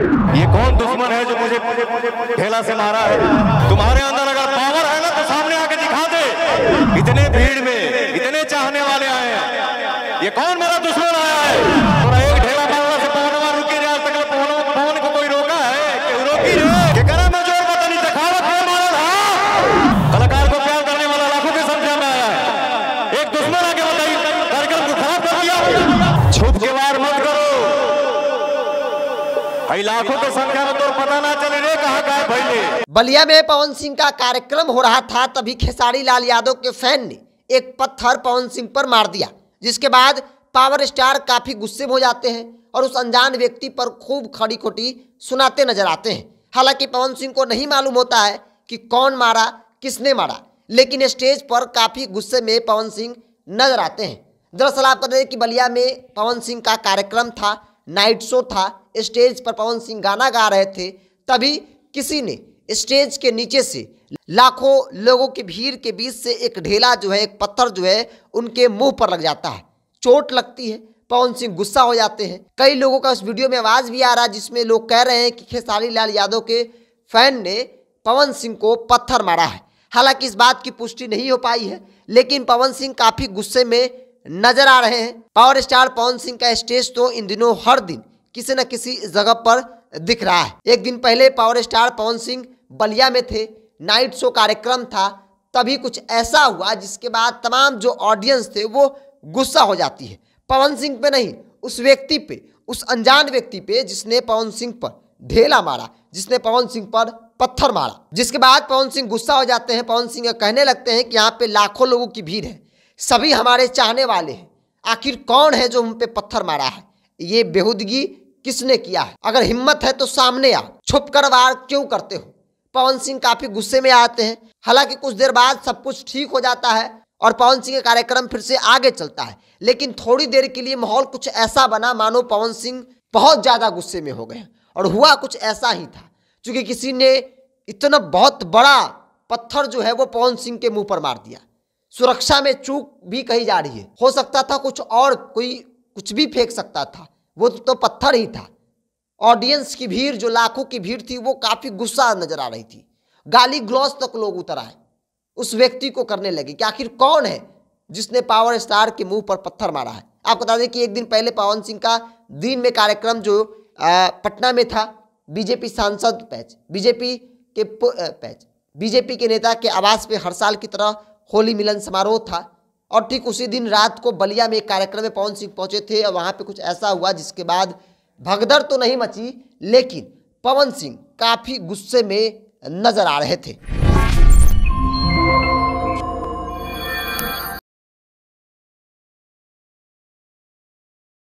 ये कौन दुश्मन है जो मुझे ठेला से मारा है तुम्हारे अंदर अगर पावर है ना तो सामने आके दिखा दे इतने भीड़ में इतने चाहने वाले आए हैं ये कौन मेरा दुश्मन आया है कोई रोका है कलाकार को प्यार करने वाला लाखों है एक दुश्मन आके बताइए छुप के वार मत करो लाखों तो पता ना चले रे कहा गए बलिया में पवन सिंह का कार्यक्रम हो रहा था तभी खेसारी लाल यादव के फैन ने एक पत्थर पवन सिंह पर मार दिया जिसके बाद पावर स्टार काफी गुस्से में हो जाते हैं और उस अनजान व्यक्ति पर खूब खड़ी खोटी सुनाते नजर आते हैं हालांकि पवन सिंह को नहीं मालूम होता है कि कौन मारा किसने मारा लेकिन स्टेज पर काफी गुस्से में पवन सिंह नजर आते हैं दरअसल आप बता दें कि बलिया में पवन सिंह का कार्यक्रम था नाइट शो था स्टेज पर पवन सिंह गाना गा रहे थे तभी किसी ने स्टेज के नीचे से लाखों लोगों की भीड़ के बीच से एक ढेला जो है एक पत्थर जो है उनके मुंह पर लग जाता है चोट लगती है पवन सिंह गुस्सा हो जाते हैं कई लोगों का उस वीडियो में आवाज़ भी आ रहा है जिसमें लोग कह रहे हैं कि खेसारी लाल यादव के फैन ने पवन सिंह को पत्थर मारा है हालांकि इस बात की पुष्टि नहीं हो पाई है लेकिन पवन सिंह काफ़ी गुस्से में नजर आ रहे हैं पावर स्टार पवन सिंह का स्टेज तो इन दिनों हर दिन किसी न किसी जगह पर दिख रहा है एक दिन पहले पावर स्टार पवन सिंह बलिया में थे नाइट शो कार्यक्रम था तभी कुछ ऐसा हुआ जिसके बाद तमाम जो ऑडियंस थे वो गुस्सा हो जाती है पवन सिंह पे नहीं उस व्यक्ति पे उस अनजान व्यक्ति पे जिसने पवन सिंह पर ढेला मारा जिसने पवन सिंह पर पत्थर मारा जिसके बाद पवन सिंह गुस्सा हो जाते हैं पवन सिंह कहने लगते हैं कि यहाँ पे लाखों लोगों की भीड़ है सभी हमारे चाहने वाले हैं आखिर कौन है जो उन पे पत्थर मारा है ये बेहूदगी किसने किया है अगर हिम्मत है तो सामने आ छुप कर वार क्यों करते हो पवन सिंह काफी गुस्से में आते हैं हालांकि कुछ देर बाद सब कुछ ठीक हो जाता है और पवन सिंह का कार्यक्रम फिर से आगे चलता है लेकिन थोड़ी देर के लिए माहौल कुछ ऐसा बना मानो पवन सिंह बहुत ज़्यादा गुस्से में हो गए और हुआ कुछ ऐसा ही था क्योंकि किसी ने इतना बहुत बड़ा पत्थर जो है वो पवन सिंह के मुंह पर मार दिया सुरक्षा में चूक भी कही जा रही है हो सकता था कुछ और कोई कुछ भी फेंक सकता था वो तो पत्थर ही था ऑडियंस की भीड़ जो लाखों की भीड़ थी वो काफ़ी गुस्सा नजर आ रही थी गाली ग्लॉस तक लोग उतर आए उस व्यक्ति को करने लगे कि आखिर कौन है जिसने पावर स्टार के मुंह पर पत्थर मारा है आपको बता दें कि एक दिन पहले पवन सिंह का दिन में कार्यक्रम जो पटना में था बीजेपी सांसद पैच बीजेपी के पैच बीजेपी के नेता के आवास पे हर साल की तरह होली मिलन समारोह था और ठीक उसी दिन रात को बलिया में एक कार्यक्रम में पवन सिंह पहुंचे थे और वहाँ पे कुछ ऐसा हुआ जिसके बाद भगदड़ तो नहीं मची लेकिन पवन सिंह काफ़ी गुस्से में नजर आ रहे थे